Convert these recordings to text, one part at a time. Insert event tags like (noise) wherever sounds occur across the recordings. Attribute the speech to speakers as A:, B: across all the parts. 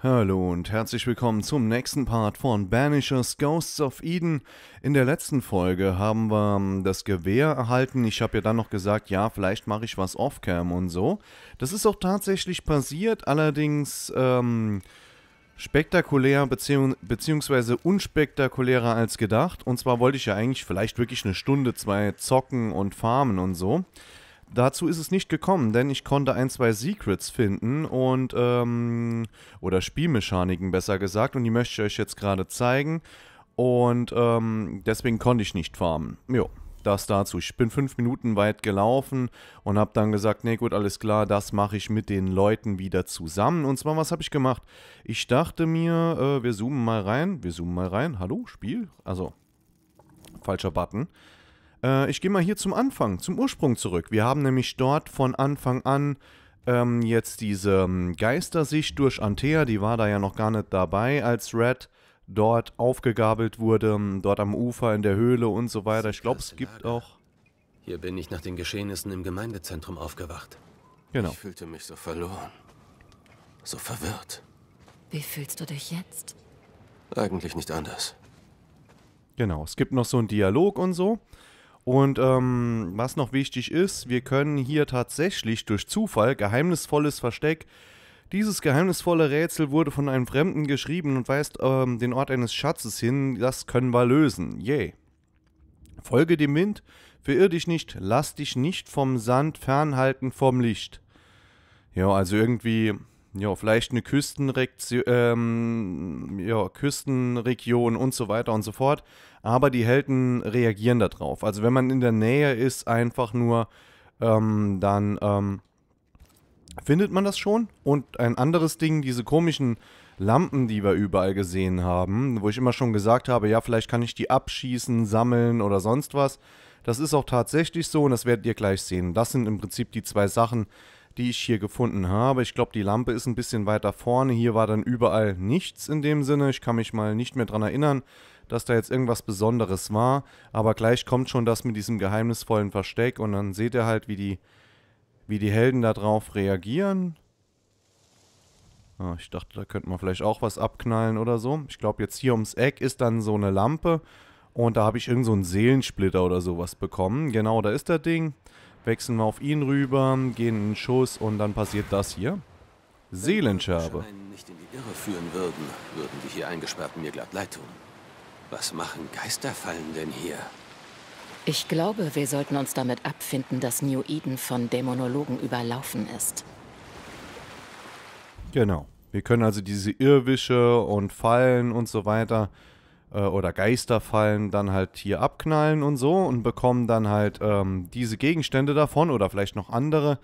A: Hallo und herzlich willkommen zum nächsten Part von Banishers Ghosts of Eden. In der letzten Folge haben wir ähm, das Gewehr erhalten. Ich habe ja dann noch gesagt, ja, vielleicht mache ich was off-cam und so. Das ist auch tatsächlich passiert, allerdings ähm, spektakulär beziehungs unspektakulärer als gedacht. Und zwar wollte ich ja eigentlich vielleicht wirklich eine Stunde, zwei zocken und farmen und so. Dazu ist es nicht gekommen, denn ich konnte ein, zwei Secrets finden und, ähm, oder Spielmechaniken besser gesagt, und die möchte ich euch jetzt gerade zeigen. Und ähm, deswegen konnte ich nicht farmen. Jo, das dazu. Ich bin fünf Minuten weit gelaufen und habe dann gesagt, nee gut, alles klar, das mache ich mit den Leuten wieder zusammen. Und zwar, was habe ich gemacht? Ich dachte mir, äh, wir zoomen mal rein, wir zoomen mal rein. Hallo, Spiel? Also, falscher Button. Äh, ich gehe mal hier zum Anfang, zum Ursprung zurück. Wir haben nämlich dort von Anfang an ähm, jetzt diese ähm, Geistersicht durch Antea, die war da ja noch gar nicht dabei, als Red dort aufgegabelt wurde, ähm, dort am Ufer, in der Höhle und so weiter. Ich glaube, es gibt auch... Hier bin ich nach den Geschehnissen im Gemeindezentrum aufgewacht. Genau. Ich fühlte mich so verloren. So verwirrt. Wie fühlst du dich jetzt? Eigentlich nicht anders. Genau, es gibt noch so einen Dialog und so. Und ähm, was noch wichtig ist, wir können hier tatsächlich durch Zufall geheimnisvolles Versteck. Dieses geheimnisvolle Rätsel wurde von einem Fremden geschrieben und weist ähm, den Ort eines Schatzes hin. Das können wir lösen. Yay. Folge dem Wind, verirr dich nicht, lass dich nicht vom Sand fernhalten vom Licht. Ja, also irgendwie, ja, vielleicht eine Küstenregion, ähm, ja, Küstenregion und so weiter und so fort aber die Helden reagieren darauf. Also wenn man in der Nähe ist, einfach nur, ähm, dann ähm, findet man das schon. Und ein anderes Ding, diese komischen Lampen, die wir überall gesehen haben, wo ich immer schon gesagt habe, ja, vielleicht kann ich die abschießen, sammeln oder sonst was. Das ist auch tatsächlich so und das werdet ihr gleich sehen. Das sind im Prinzip die zwei Sachen, die ich hier gefunden habe. Ich glaube, die Lampe ist ein bisschen weiter vorne. Hier war dann überall nichts in dem Sinne. Ich kann mich mal nicht mehr dran erinnern dass da jetzt irgendwas Besonderes war. Aber gleich kommt schon das mit diesem geheimnisvollen Versteck und dann seht ihr halt, wie die, wie die Helden darauf reagieren. Ah, ich dachte, da könnte man vielleicht auch was abknallen oder so. Ich glaube, jetzt hier ums Eck ist dann so eine Lampe. Und da habe ich irgend so einen Seelensplitter oder sowas bekommen. Genau, da ist der Ding. Wechseln wir auf ihn rüber, gehen in den Schuss und dann passiert das hier. Seelenscherbe. Wenn die nicht in die Irre führen würden, würden die hier Eingesperrten mir glatt leid tun. Was machen Geisterfallen denn hier? Ich glaube, wir sollten uns damit abfinden, dass New Eden von Dämonologen überlaufen ist. Genau. Wir können also diese Irrwische und Fallen und so weiter äh, oder Geisterfallen dann halt hier abknallen und so und bekommen dann halt ähm, diese Gegenstände davon oder vielleicht noch andere.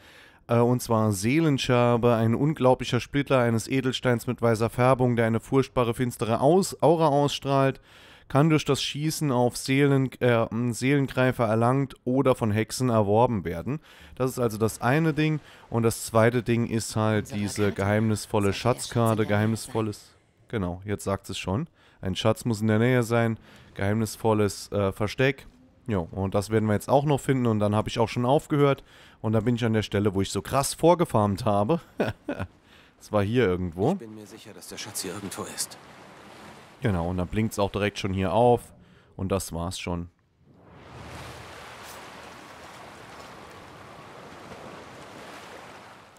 A: Äh, und zwar Seelenscherbe, ein unglaublicher Splitter eines Edelsteins mit weißer Färbung, der eine furchtbare, finstere Aus Aura ausstrahlt kann durch das Schießen auf Seelen, äh, Seelengreifer erlangt oder von Hexen erworben werden. Das ist also das eine Ding. Und das zweite Ding ist halt diese geheimnisvolle Schatzkarte, geheimnisvolles. Genau, jetzt sagt es schon. Ein Schatz muss in der Nähe sein, geheimnisvolles äh, Versteck. Jo, und das werden wir jetzt auch noch finden und dann habe ich auch schon aufgehört und dann bin ich an der Stelle, wo ich so krass vorgefarmt habe. Es (laughs) war hier irgendwo. Ich bin mir sicher, dass der Schatz hier irgendwo ist. Genau, und dann blinkt es auch direkt schon hier auf. Und das war's schon.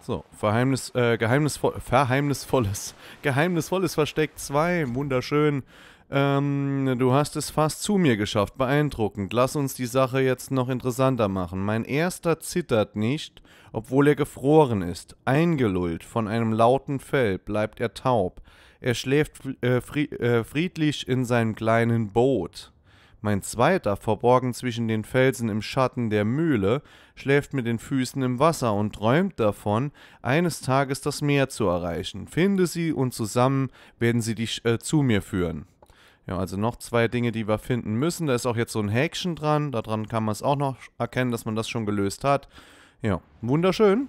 A: So, Verheimnis, äh, geheimnisvoll, verheimnisvolles, (laughs) geheimnisvolles Versteck 2, wunderschön. Ähm, du hast es fast zu mir geschafft, beeindruckend. Lass uns die Sache jetzt noch interessanter machen. Mein erster zittert nicht, obwohl er gefroren ist. Eingelullt von einem lauten Fell bleibt er taub. Er schläft äh, äh, friedlich in seinem kleinen Boot. Mein zweiter, verborgen zwischen den Felsen im Schatten der Mühle, schläft mit den Füßen im Wasser und träumt davon, eines Tages das Meer zu erreichen. Finde sie und zusammen werden sie dich äh, zu mir führen. Ja, also noch zwei Dinge, die wir finden müssen. Da ist auch jetzt so ein Häkchen dran. Daran kann man es auch noch erkennen, dass man das schon gelöst hat. Ja, wunderschön.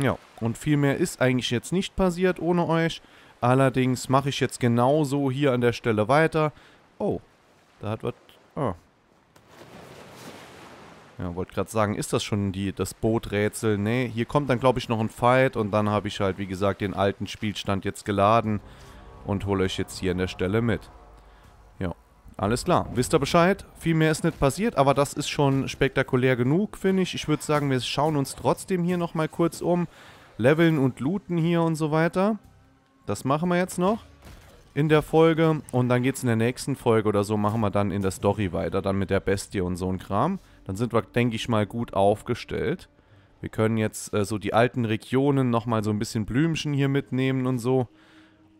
A: Ja, und viel mehr ist eigentlich jetzt nicht passiert ohne euch. Allerdings mache ich jetzt genauso hier an der Stelle weiter. Oh, da hat was... Ah. Ja, wollte gerade sagen, ist das schon die, das Booträtsel? Nee, hier kommt dann glaube ich noch ein Fight und dann habe ich halt, wie gesagt, den alten Spielstand jetzt geladen und hole euch jetzt hier an der Stelle mit. Ja, alles klar. Wisst ihr Bescheid? Viel mehr ist nicht passiert, aber das ist schon spektakulär genug, finde ich. Ich würde sagen, wir schauen uns trotzdem hier nochmal kurz um, leveln und looten hier und so weiter. Das machen wir jetzt noch in der Folge. Und dann geht es in der nächsten Folge oder so, machen wir dann in der Story weiter. Dann mit der Bestie und so ein Kram. Dann sind wir, denke ich mal, gut aufgestellt. Wir können jetzt äh, so die alten Regionen nochmal so ein bisschen Blümchen hier mitnehmen und so.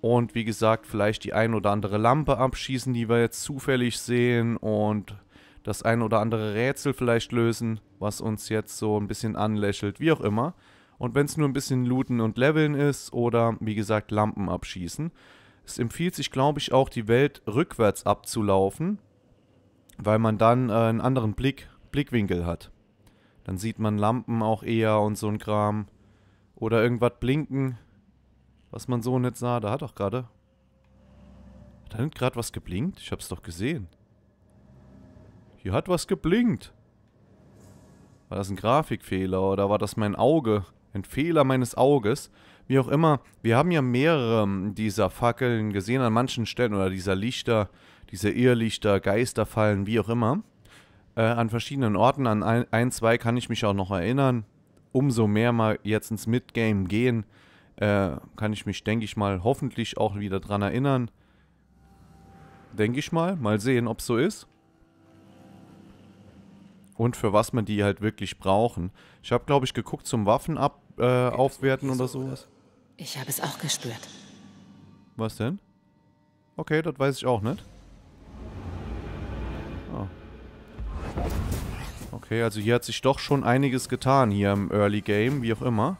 A: Und wie gesagt, vielleicht die ein oder andere Lampe abschießen, die wir jetzt zufällig sehen. Und das ein oder andere Rätsel vielleicht lösen, was uns jetzt so ein bisschen anlächelt. Wie auch immer. Und wenn es nur ein bisschen Looten und Leveln ist oder wie gesagt Lampen abschießen. Es empfiehlt sich, glaube ich, auch die Welt rückwärts abzulaufen, weil man dann äh, einen anderen Blick, Blickwinkel hat. Dann sieht man Lampen auch eher und so ein Kram. Oder irgendwas blinken, was man so nicht sah. Da hat doch gerade. Da hat gerade was geblinkt? Ich hab's doch gesehen. Hier hat was geblinkt. War das ein Grafikfehler oder war das mein Auge? ein Fehler meines Auges, wie auch immer. Wir haben ja mehrere ähm, dieser Fackeln gesehen an manchen Stellen oder dieser Lichter, diese Irrlichter, Geisterfallen, wie auch immer. Äh, an verschiedenen Orten, an ein, ein, zwei kann ich mich auch noch erinnern. Umso mehr mal jetzt ins Midgame gehen, äh, kann ich mich, denke ich mal, hoffentlich auch wieder dran erinnern. Denke ich mal. Mal sehen, ob es so ist und für was man die halt wirklich brauchen. Ich habe, glaube ich, geguckt zum Waffenupgrade äh, aufwerten oder sowas? Ich habe es auch gespürt. Was denn? Okay, das weiß ich auch nicht. Ah. Okay, also hier hat sich doch schon einiges getan hier im Early Game, wie auch immer.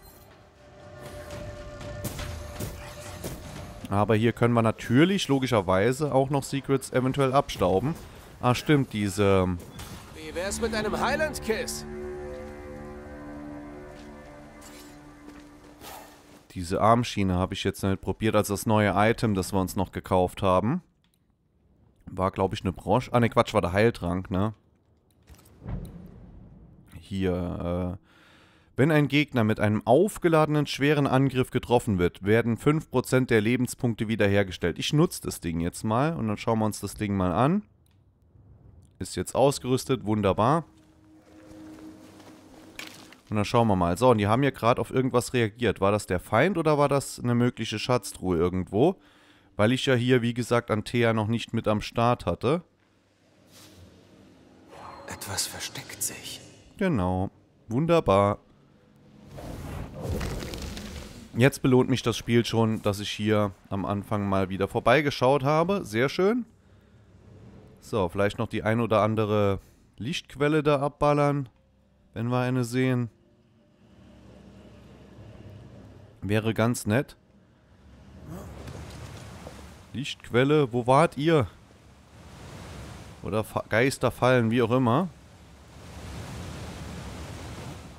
A: Aber hier können wir natürlich, logischerweise, auch noch Secrets eventuell abstauben. Ah, stimmt, diese... Wie wär's mit einem Highland-Kiss? Diese Armschiene habe ich jetzt nicht probiert. Also das neue Item, das wir uns noch gekauft haben. War, glaube ich, eine Brosch... Ah, ne, Quatsch, war der Heiltrank, ne? Hier, äh... Wenn ein Gegner mit einem aufgeladenen schweren Angriff getroffen wird, werden 5% der Lebenspunkte wiederhergestellt. Ich nutze das Ding jetzt mal und dann schauen wir uns das Ding mal an. Ist jetzt ausgerüstet, wunderbar. Und dann schauen wir mal. So, und die haben hier gerade auf irgendwas reagiert. War das der Feind oder war das eine mögliche Schatztruhe irgendwo? Weil ich ja hier, wie gesagt, Antea noch nicht mit am Start hatte. Etwas versteckt sich. Genau. Wunderbar. Jetzt belohnt mich das Spiel schon, dass ich hier am Anfang mal wieder vorbeigeschaut habe. Sehr schön. So, vielleicht noch die ein oder andere Lichtquelle da abballern, wenn wir eine sehen. Wäre ganz nett. Lichtquelle, wo wart ihr? Oder Geister fallen, wie auch immer.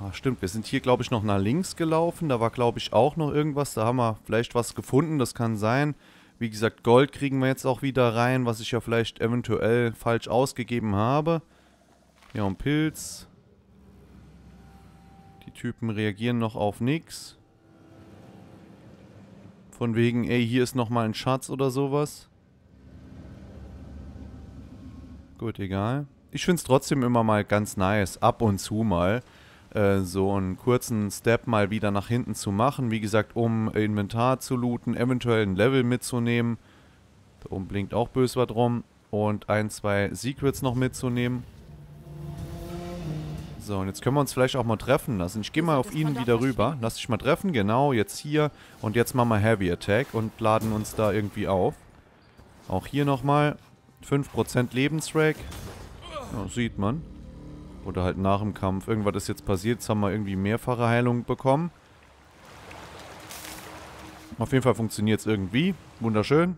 A: Ach, stimmt, wir sind hier, glaube ich, noch nach links gelaufen. Da war, glaube ich, auch noch irgendwas. Da haben wir vielleicht was gefunden, das kann sein. Wie gesagt, Gold kriegen wir jetzt auch wieder rein, was ich ja vielleicht eventuell falsch ausgegeben habe. Ja, und Pilz. Die Typen reagieren noch auf nichts. Von wegen, ey, hier ist nochmal ein Schatz oder sowas. Gut, egal. Ich finde es trotzdem immer mal ganz nice, ab und zu mal äh, so einen kurzen Step mal wieder nach hinten zu machen. Wie gesagt, um Inventar zu looten, eventuell ein Level mitzunehmen. Da oben blinkt auch bös was rum. Und ein, zwei Secrets noch mitzunehmen. So, und jetzt können wir uns vielleicht auch mal treffen lassen. Ich gehe mal auf ihn wieder rüber. Lass dich mal treffen, genau, jetzt hier. Und jetzt machen wir Heavy Attack und laden uns da irgendwie auf. Auch hier nochmal 5% Lebensrack. Ja, sieht man. Oder halt nach dem Kampf. Irgendwas ist jetzt passiert. Jetzt haben wir irgendwie mehrfache Heilung bekommen. Auf jeden Fall funktioniert es irgendwie. Wunderschön.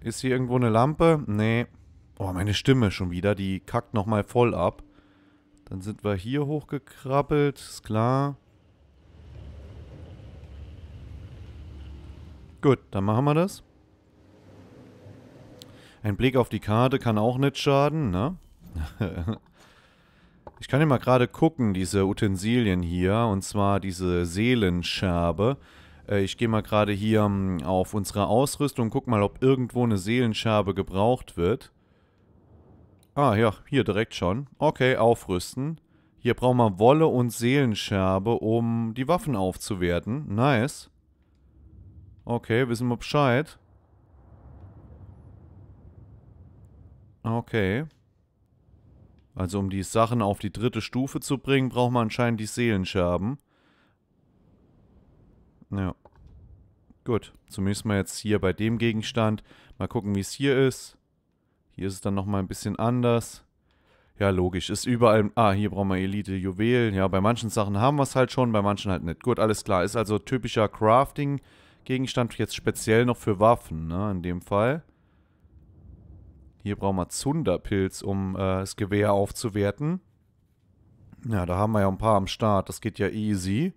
A: Ist hier irgendwo eine Lampe? Nee. Oh, meine Stimme schon wieder. Die kackt nochmal voll ab. Dann sind wir hier hochgekrabbelt, ist klar. Gut, dann machen wir das. Ein Blick auf die Karte kann auch nicht schaden, ne? (laughs) ich kann ja mal gerade gucken, diese Utensilien hier, und zwar diese Seelenscherbe. Äh, ich gehe mal gerade hier hm, auf unsere Ausrüstung, guck mal, ob irgendwo eine Seelenscherbe gebraucht wird. Ah ja, hier direkt schon. Okay, aufrüsten. Hier brauchen wir Wolle und Seelenscherbe, um die Waffen aufzuwerten. Nice. Okay, wissen wir Bescheid. Okay. Also um die Sachen auf die dritte Stufe zu bringen, braucht man anscheinend die Seelenscherben. Ja. Gut, zumindest mal jetzt hier bei dem Gegenstand. Mal gucken, wie es hier ist. Hier ist es dann nochmal ein bisschen anders. Ja, logisch. Ist überall. Ah, hier brauchen wir Elite Juwelen. Ja, bei manchen Sachen haben wir es halt schon, bei manchen halt nicht. Gut, alles klar. Ist also typischer Crafting-Gegenstand jetzt speziell noch für Waffen, ne? In dem Fall. Hier brauchen wir Zunderpilz, um äh, das Gewehr aufzuwerten. Ja, da haben wir ja ein paar am Start. Das geht ja easy.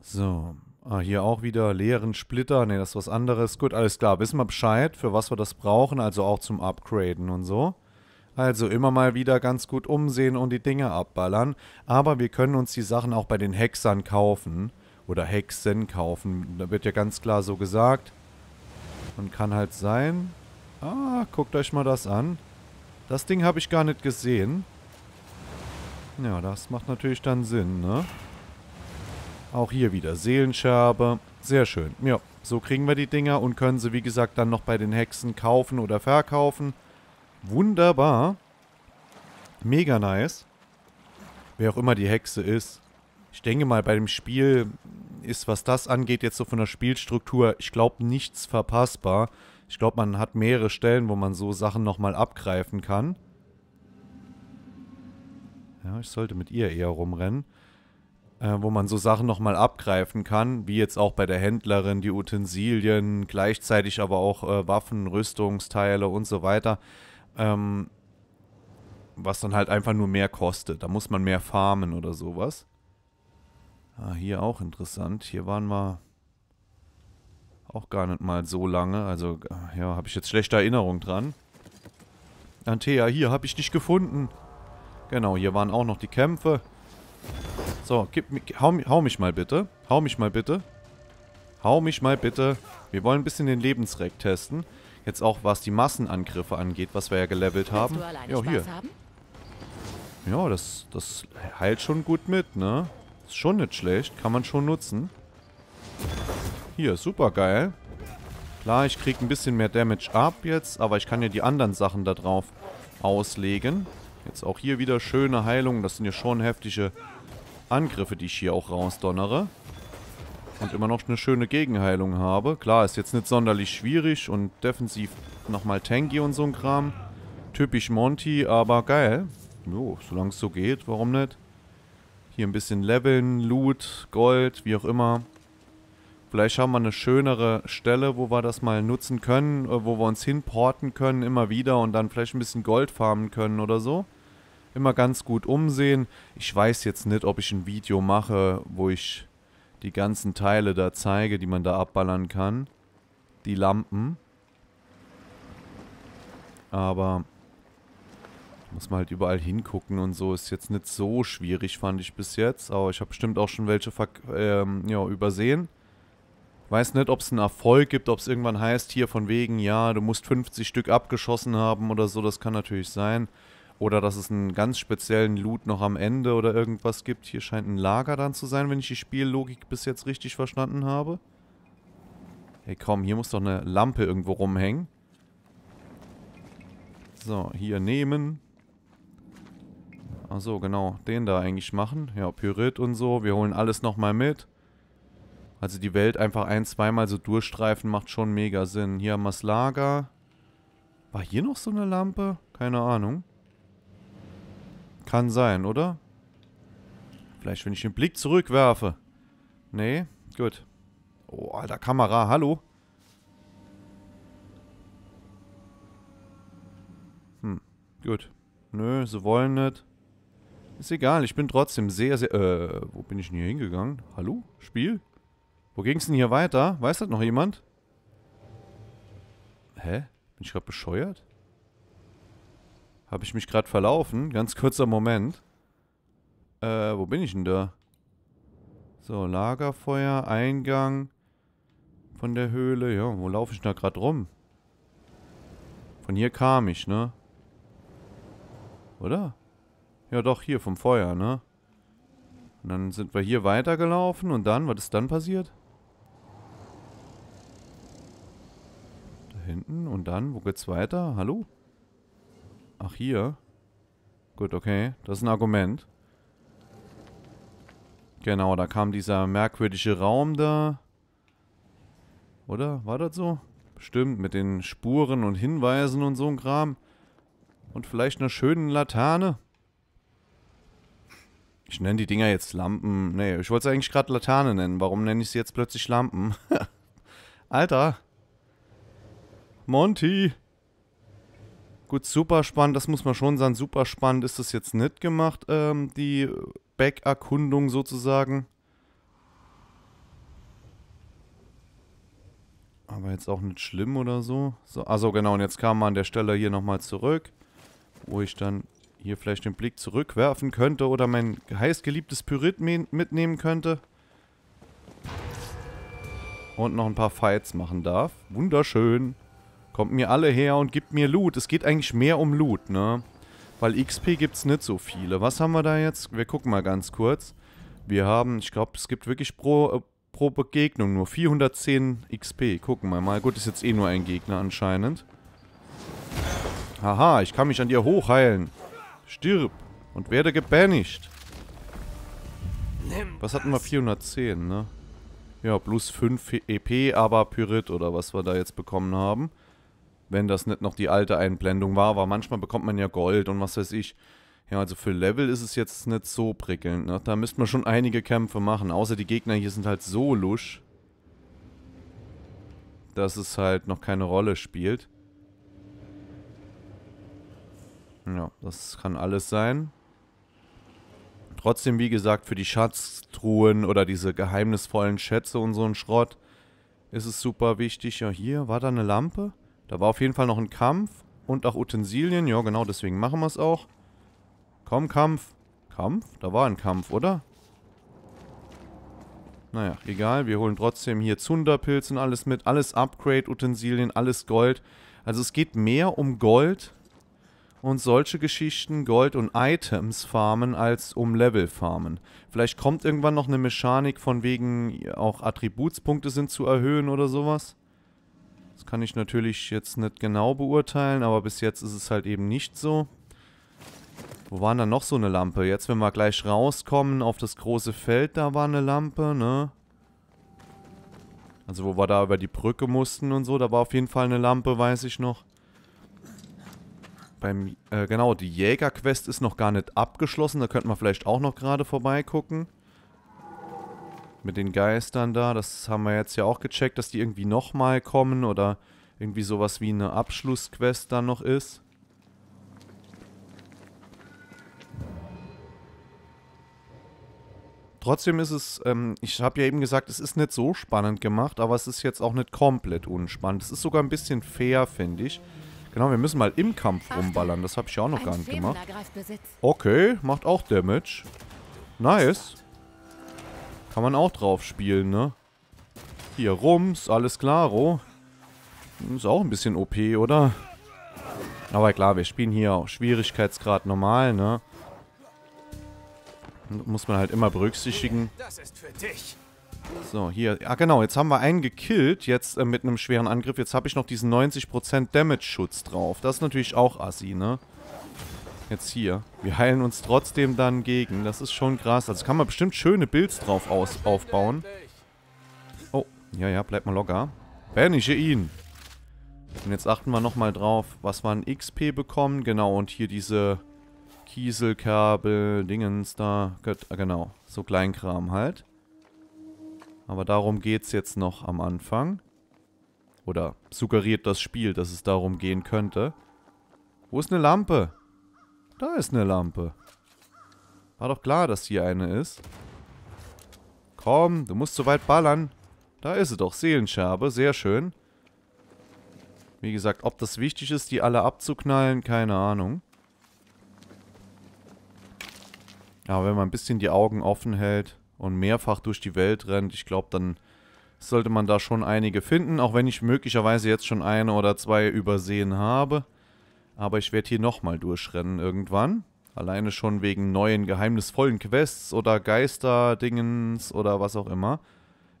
A: So. Ah, hier auch wieder leeren Splitter. Ne, das ist was anderes. Gut, alles klar. Wissen wir Bescheid, für was wir das brauchen. Also auch zum Upgraden und so. Also immer mal wieder ganz gut umsehen und die Dinge abballern. Aber wir können uns die Sachen auch bei den Hexern kaufen. Oder Hexen kaufen. Da wird ja ganz klar so gesagt. Und kann halt sein. Ah, guckt euch mal das an. Das Ding habe ich gar nicht gesehen. Ja, das macht natürlich dann Sinn, ne? Auch hier wieder Seelenscherbe. Sehr schön. Ja, so kriegen wir die Dinger und können sie, wie gesagt, dann noch bei den Hexen kaufen oder verkaufen. Wunderbar. Mega nice. Wer auch immer die Hexe ist. Ich denke mal, bei dem Spiel ist, was das angeht, jetzt so von der Spielstruktur, ich glaube, nichts verpassbar. Ich glaube, man hat mehrere Stellen, wo man so Sachen nochmal abgreifen kann. Ja, ich sollte mit ihr eher rumrennen äh, wo man so Sachen nochmal abgreifen kann, wie jetzt auch bei der Händlerin, die Utensilien, gleichzeitig aber auch äh, Waffen, Rüstungsteile und so weiter. Ähm, was dann halt einfach nur mehr kostet. Da muss man mehr farmen oder sowas. Ah, hier auch interessant. Hier waren wir auch gar nicht mal so lange. Also, äh, ja, habe ich jetzt schlechte Erinnerung dran. Antea, hier, habe ich dich gefunden. Genau, hier waren auch noch die Kämpfe. So, gib, hau, hau mich mal bitte. Hau mich mal bitte. Hau mich mal bitte. Wir wollen ein bisschen den Lebensreck testen. Jetzt auch, was die Massenangriffe angeht, was wir ja gelevelt haben. Ja, hier. Ja, das, das heilt schon gut mit, ne? Ist schon nicht schlecht. Kann man schon nutzen. Hier, super geil. Klar, ich kriege ein bisschen mehr Damage ab jetzt, aber ich kann ja die anderen Sachen da drauf auslegen. Jetzt auch hier wieder schöne Heilungen. Das sind ja schon heftige Angriffe, die ich hier auch rausdonnere. Und immer noch eine schöne Gegenheilung habe. Klar, ist jetzt nicht sonderlich schwierig und defensiv nochmal tanky und so ein Kram. Typisch Monty, aber geil. Jo, solange es so geht, warum nicht? Hier ein bisschen leveln, Loot, Gold, wie auch immer. Vielleicht haben wir eine schönere Stelle, wo wir das mal nutzen können, äh, wo wir uns hinporten können immer wieder und dann vielleicht ein bisschen Gold farmen können oder so immer ganz gut umsehen. Ich weiß jetzt nicht, ob ich ein Video mache, wo ich die ganzen Teile da zeige, die man da abballern kann. Die Lampen. Aber muss man halt überall hingucken und so. Ist jetzt nicht so schwierig, fand ich bis jetzt. Aber ich habe bestimmt auch schon welche ähm, ja, übersehen. Weiß nicht, ob es einen Erfolg gibt, ob es irgendwann heißt, hier von wegen, ja, du musst 50 Stück abgeschossen haben oder so. Das kann natürlich sein. Oder dass es einen ganz speziellen Loot noch am Ende oder irgendwas gibt. Hier scheint ein Lager dann zu sein, wenn ich die Spiellogik bis jetzt richtig verstanden habe. Hey komm, hier muss doch eine Lampe irgendwo rumhängen. So, hier nehmen. Achso, genau. Den da eigentlich machen. Ja, Pyrit und so. Wir holen alles nochmal mit. Also die Welt einfach ein-, zweimal so durchstreifen macht schon mega Sinn. Hier haben wir das Lager. War hier noch so eine Lampe? Keine Ahnung. Kann sein, oder? Vielleicht, wenn ich den Blick zurückwerfe. Nee, gut. Oh, alter Kamera, hallo? Hm, gut. Nö, sie wollen nicht. Ist egal, ich bin trotzdem sehr, sehr... Äh, wo bin ich denn hier hingegangen? Hallo? Spiel? Wo ging's denn hier weiter? Weiß das noch jemand? Hä? Bin ich gerade bescheuert? Habe ich mich gerade verlaufen? Ganz kurzer Moment. Äh, wo bin ich denn da? So, Lagerfeuer, Eingang von der Höhle. Ja, wo laufe ich da gerade rum? Von hier kam ich, ne? Oder? Ja, doch, hier vom Feuer, ne? Und dann sind wir hier weitergelaufen und dann, was ist dann passiert? Da hinten und dann, wo geht's weiter? Hallo? Ach, hier? Gut, okay. Das ist ein Argument. Genau, da kam dieser merkwürdige Raum da. Oder? War das so? Bestimmt, mit den Spuren und Hinweisen und so ein Kram. Und vielleicht einer schönen Laterne. Ich nenne die Dinger jetzt Lampen. Nee, ich wollte es eigentlich gerade Laterne nennen. Warum nenne ich sie jetzt plötzlich Lampen? (laughs) Alter. Monty. Gut, super spannend, das muss man schon sagen, super spannend ist das jetzt nicht gemacht, ähm, die Backerkundung sozusagen. Aber jetzt auch nicht schlimm oder so. so also genau, und jetzt kam man an der Stelle hier nochmal zurück, wo ich dann hier vielleicht den Blick zurückwerfen könnte oder mein heißgeliebtes Pyrit mitnehmen könnte. Und noch ein paar Fights machen darf. Wunderschön. Kommt mir alle her und gibt mir Loot. Es geht eigentlich mehr um Loot, ne? Weil XP gibt's nicht so viele. Was haben wir da jetzt? Wir gucken mal ganz kurz. Wir haben, ich glaube, es gibt wirklich pro, äh, pro Begegnung nur 410 XP. Gucken wir mal. Gut, ist jetzt eh nur ein Gegner anscheinend. Haha, ich kann mich an dir hochheilen. Stirb und werde gebanigt. Was hatten wir? 410, ne? Ja, plus 5 EP, aber Pyrit oder was wir da jetzt bekommen haben wenn das nicht noch die alte Einblendung war, weil manchmal bekommt man ja Gold und was weiß ich. Ja, also für Level ist es jetzt nicht so prickelnd. Ne? Da müsste man schon einige Kämpfe machen. Außer die Gegner hier sind halt so lusch, dass es halt noch keine Rolle spielt. Ja, das kann alles sein. Trotzdem, wie gesagt, für die Schatztruhen oder diese geheimnisvollen Schätze und so ein Schrott ist es super wichtig. Ja, hier, war da eine Lampe? Da war auf jeden Fall noch ein Kampf und auch Utensilien. Ja, genau, deswegen machen wir es auch. Komm, Kampf. Kampf? Da war ein Kampf, oder? Naja, egal. Wir holen trotzdem hier Zunderpilz und alles mit. Alles Upgrade, Utensilien, alles Gold. Also es geht mehr um Gold und solche Geschichten, Gold und Items farmen, als um Level farmen. Vielleicht kommt irgendwann noch eine Mechanik von wegen auch Attributspunkte sind zu erhöhen oder sowas. Das kann ich natürlich jetzt nicht genau beurteilen, aber bis jetzt ist es halt eben nicht so. Wo war denn noch so eine Lampe? Jetzt, wenn wir gleich rauskommen auf das große Feld, da war eine Lampe, ne? Also wo wir da über die Brücke mussten und so, da war auf jeden Fall eine Lampe, weiß ich noch. Beim, äh, genau, die Jägerquest ist noch gar nicht abgeschlossen, da könnten wir vielleicht auch noch gerade vorbeigucken mit den Geistern da, das haben wir jetzt ja auch gecheckt, dass die irgendwie nochmal kommen oder irgendwie sowas wie eine Abschlussquest dann noch ist. Trotzdem ist es, ähm, ich habe ja eben gesagt, es ist nicht so spannend gemacht, aber es ist jetzt auch nicht komplett unspannend. Es ist sogar ein bisschen fair, finde ich. Genau, wir müssen mal im Kampf rumballern. Das habe ich ja auch noch gar nicht gemacht. Okay, macht auch Damage. Nice. Kann man auch drauf spielen, ne? Hier, Rums, alles klaro. Ist auch ein bisschen OP, oder? Aber klar, wir spielen hier auch Schwierigkeitsgrad normal, ne? Muss man halt immer berücksichtigen. So, hier. Ah, genau, jetzt haben wir einen gekillt, jetzt äh, mit einem schweren Angriff. Jetzt habe ich noch diesen 90% Damage-Schutz drauf. Das ist natürlich auch assi, ne? Jetzt hier. Wir heilen uns trotzdem dann gegen. Das ist schon krass. Also kann man bestimmt schöne Builds drauf aus aufbauen. Oh, ja, ja, bleib mal locker. Banische ihn. Und jetzt achten wir nochmal drauf, was wir an XP bekommen. Genau, und hier diese Kieselkabel, Dingens da. Ah, genau, so Kleinkram halt. Aber darum geht's jetzt noch am Anfang. Oder suggeriert das Spiel, dass es darum gehen könnte. Wo ist eine Lampe? Da ist eine Lampe. War doch klar, dass hier eine ist. Komm, du musst so weit ballern. Da ist sie doch, Seelenscherbe, sehr schön. Wie gesagt, ob das wichtig ist, die alle abzuknallen, keine Ahnung. Aber wenn man ein bisschen die Augen offen hält und mehrfach durch die Welt rennt, ich glaube, dann sollte man da schon einige finden. Auch wenn ich möglicherweise jetzt schon eine oder zwei übersehen habe. Aber ich werde hier nochmal durchrennen irgendwann. Alleine schon wegen neuen geheimnisvollen Quests oder Geisterdingens oder was auch immer.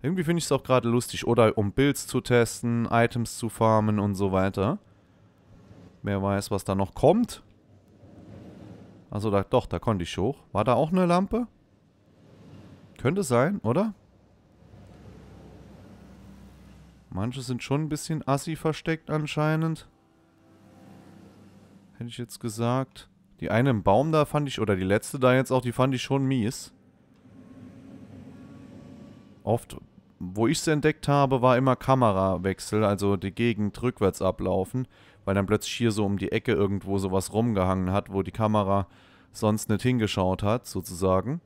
A: Irgendwie finde ich es auch gerade lustig. Oder um Builds zu testen, Items zu farmen und so weiter. Wer weiß, was da noch kommt. Also da, doch, da konnte ich hoch. War da auch eine Lampe? Könnte sein, oder? Manche sind schon ein bisschen assi versteckt anscheinend hätte ich jetzt gesagt. Die eine im Baum da fand ich, oder die letzte da jetzt auch, die fand ich schon mies. Oft, wo ich sie entdeckt habe, war immer Kamerawechsel, also die Gegend rückwärts ablaufen, weil dann plötzlich hier so um die Ecke irgendwo sowas rumgehangen hat, wo die Kamera sonst nicht hingeschaut hat, sozusagen.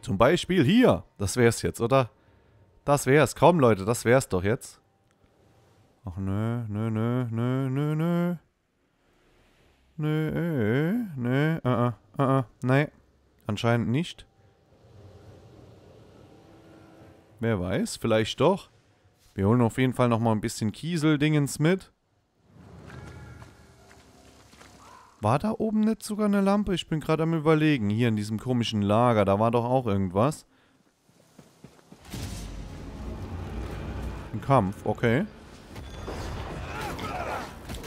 A: Zum Beispiel hier. Das wär's jetzt, oder? Das wär's. Komm, Leute, das wär's doch jetzt. Ach, nö, nö, nö, nö, nö, nö. Nö, nö, äh, äh, äh, äh, nein. Anscheinend nicht. Wer weiß, vielleicht doch. Wir holen auf jeden Fall nochmal ein bisschen Kieseldingens mit. War da oben nicht sogar eine Lampe? Ich bin gerade am überlegen. Hier in diesem komischen Lager, da war doch auch irgendwas. Ein Kampf, okay.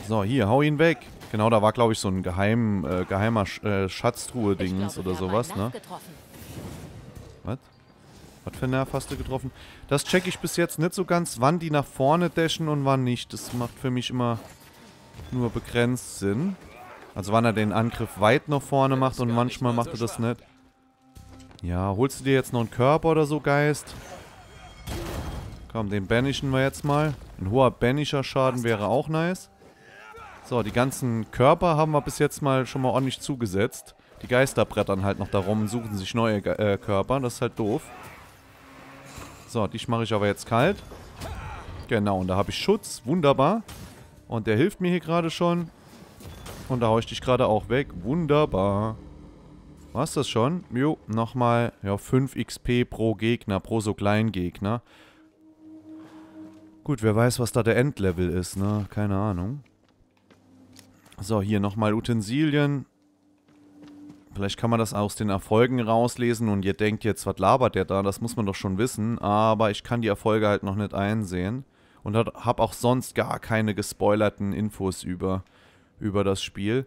A: So, hier, hau ihn weg. Genau, da war, glaube ich, so ein geheim, äh, geheimer Sch äh, Schatztruhe-Dings oder sowas, ne? Was? Was für einen Nerv hast du getroffen? Das checke ich bis jetzt nicht so ganz, wann die nach vorne dashen und wann nicht. Das macht für mich immer nur begrenzt Sinn. Also wann er den Angriff weit nach vorne macht und manchmal macht er das nicht. Ja, holst du dir jetzt noch einen Körper oder so, Geist? Komm, den banischen wir jetzt mal. Ein hoher banischer Schaden wäre auch nice. So, die ganzen Körper haben wir bis jetzt mal schon mal ordentlich zugesetzt. Die Geister brettern halt noch darum und suchen sich neue äh, Körper. Das ist halt doof. So, dich mache ich aber jetzt kalt. Genau, und da habe ich Schutz. Wunderbar. Und der hilft mir hier gerade schon. Und da haue ich dich gerade auch weg. Wunderbar. War's das schon? Jo, nochmal ja, 5 XP pro Gegner, pro so kleinen Gegner. Gut, wer weiß, was da der Endlevel ist, ne? Keine Ahnung. So, hier nochmal Utensilien. Vielleicht kann man das aus den Erfolgen rauslesen und ihr denkt jetzt, was labert der da? Das muss man doch schon wissen. Aber ich kann die Erfolge halt noch nicht einsehen. Und habe auch sonst gar keine gespoilerten Infos über, über das Spiel.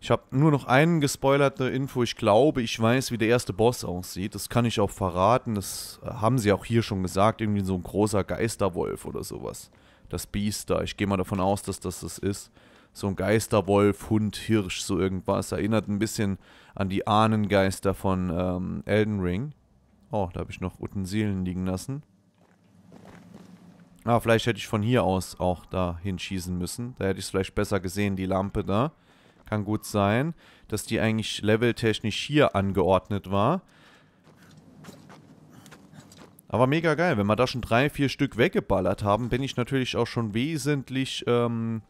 A: Ich habe nur noch einen gespoilerte Info. Ich glaube, ich weiß, wie der erste Boss aussieht. Das kann ich auch verraten. Das äh, haben sie auch hier schon gesagt. Irgendwie so ein großer Geisterwolf oder sowas. Das Biester. Ich gehe mal davon aus, dass das das ist so ein Geisterwolf, Hund, Hirsch, so irgendwas. Erinnert ein bisschen an die Ahnengeister von ähm, Elden Ring. Oh, da habe ich noch Utensilien liegen lassen. Ah, vielleicht hätte ich von hier aus auch da hinschießen müssen. Da hätte ich es vielleicht besser gesehen, die Lampe da. Kann gut sein, dass die eigentlich leveltechnisch hier angeordnet war. Aber mega geil, wenn wir da schon drei, vier Stück weggeballert haben, bin ich natürlich auch schon wesentlich ähm,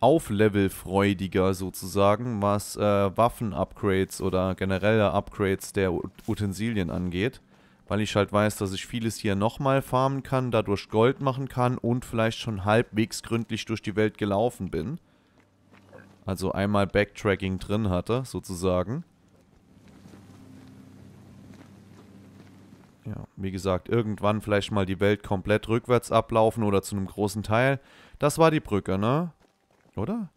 A: auflevelfreudiger sozusagen, was äh, Waffen-Upgrades oder generelle Upgrades der Utensilien angeht. Weil ich halt weiß, dass ich vieles hier nochmal farmen kann, dadurch Gold machen kann und vielleicht schon halbwegs gründlich durch die Welt gelaufen bin. Also einmal Backtracking drin hatte, sozusagen. Ja, wie gesagt, irgendwann vielleicht mal die Welt komplett rückwärts ablaufen oder zu einem großen Teil. Das war die Brücke, ne? Oder?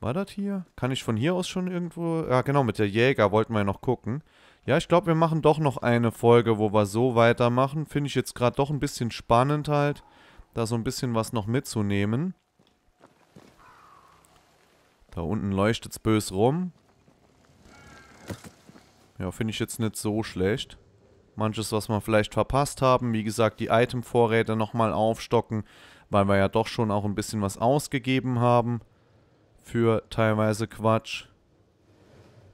A: War das hier? Kann ich von hier aus schon irgendwo... Ja, genau, mit der Jäger wollten wir ja noch gucken. Ja, ich glaube, wir machen doch noch eine Folge, wo wir so weitermachen. Finde ich jetzt gerade doch ein bisschen spannend halt, da so ein bisschen was noch mitzunehmen. Da unten leuchtet es bös rum. Ja, finde ich jetzt nicht so schlecht. Manches, was wir vielleicht verpasst haben. Wie gesagt, die Itemvorräte nochmal aufstocken weil wir ja doch schon auch ein bisschen was ausgegeben haben für teilweise Quatsch.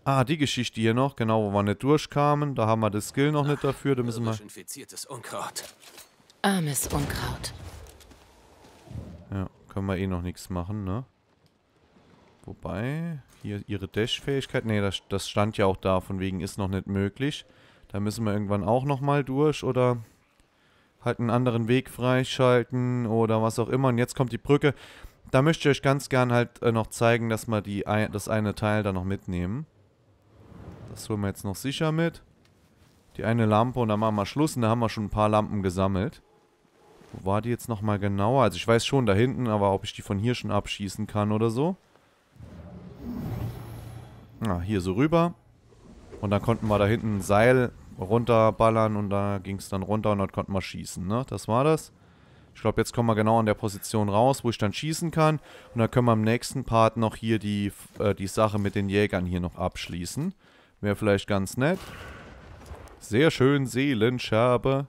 A: Ah, die Geschichte hier noch, genau, wo wir nicht durchkamen. Da haben wir das Skill noch nicht ah, dafür. Da müssen wir. infiziertes Unkraut. Armes Unkraut. Ja, können wir eh noch nichts machen, ne? Wobei, hier ihre Dash-Fähigkeit. Ne, das, das stand ja auch da, von wegen ist noch nicht möglich. Da müssen wir irgendwann auch nochmal durch, oder? halt einen anderen Weg freischalten oder was auch immer. Und jetzt kommt die Brücke. Da möchte ich euch ganz gern halt äh, noch zeigen, dass wir die, das eine Teil da noch mitnehmen. Das holen wir jetzt noch sicher mit. Die eine Lampe und dann machen wir Schluss. Und da haben wir schon ein paar Lampen gesammelt. Wo war die jetzt nochmal genauer? Also ich weiß schon da hinten, aber ob ich die von hier schon abschießen kann oder so. Na, ah, hier so rüber. Und dann konnten wir da hinten ein Seil runterballern und da ging es dann runter und dort konnte man schießen. Ne? Das war das. Ich glaube, jetzt kommen wir genau an der Position raus, wo ich dann schießen kann. Und dann können wir im nächsten Part noch hier die, äh, die Sache mit den Jägern hier noch abschließen. Wäre vielleicht ganz nett. Sehr schön, Seelenscherbe.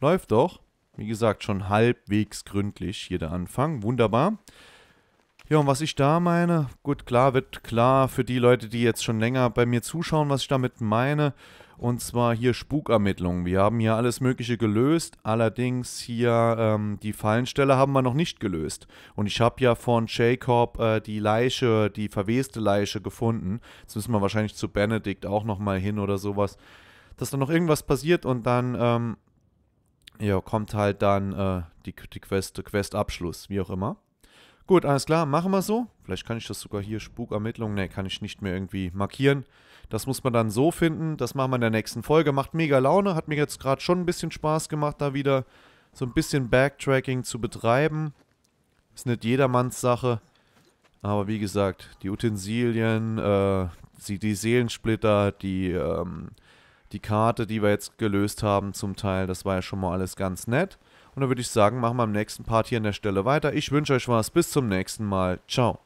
A: Läuft doch. Wie gesagt, schon halbwegs gründlich hier der Anfang. Wunderbar. Ja, und was ich da meine, gut, klar wird klar für die Leute, die jetzt schon länger bei mir zuschauen, was ich damit meine. Und zwar hier Spukermittlungen. Wir haben hier alles Mögliche gelöst. Allerdings hier ähm, die Fallenstelle haben wir noch nicht gelöst. Und ich habe ja von Jacob äh, die Leiche, die verweste Leiche gefunden. Jetzt müssen wir wahrscheinlich zu Benedikt auch nochmal hin oder sowas. Dass da noch irgendwas passiert und dann ähm, ja, kommt halt dann äh, die, die Quest, Questabschluss, wie auch immer. Gut, alles klar, machen wir so. Vielleicht kann ich das sogar hier, Spukermittlungen. Ne, kann ich nicht mehr irgendwie markieren. Das muss man dann so finden. Das machen wir in der nächsten Folge. Macht mega Laune. Hat mir jetzt gerade schon ein bisschen Spaß gemacht, da wieder so ein bisschen Backtracking zu betreiben. Ist nicht jedermanns Sache. Aber wie gesagt, die Utensilien, äh, die, Seelensplitter, die, ähm, die Karte, die wir jetzt gelöst haben zum Teil, das war ja schon mal alles ganz nett. Und dann würde ich sagen, machen wir im nächsten Part hier an der Stelle weiter. Ich wünsche euch was. Bis zum nächsten Mal. Ciao.